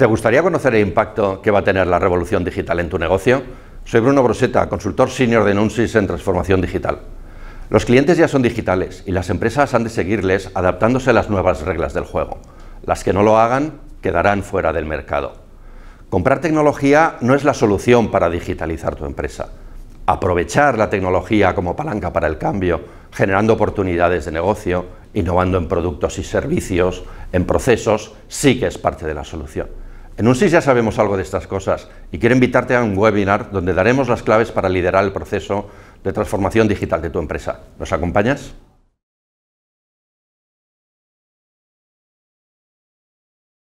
¿Te gustaría conocer el impacto que va a tener la revolución digital en tu negocio? Soy Bruno Broseta, consultor senior de Nunsis en transformación digital. Los clientes ya son digitales y las empresas han de seguirles adaptándose a las nuevas reglas del juego. Las que no lo hagan quedarán fuera del mercado. Comprar tecnología no es la solución para digitalizar tu empresa. Aprovechar la tecnología como palanca para el cambio, generando oportunidades de negocio, innovando en productos y servicios, en procesos, sí que es parte de la solución. En SIS ya sabemos algo de estas cosas y quiero invitarte a un webinar donde daremos las claves para liderar el proceso de transformación digital de tu empresa. ¿Nos acompañas?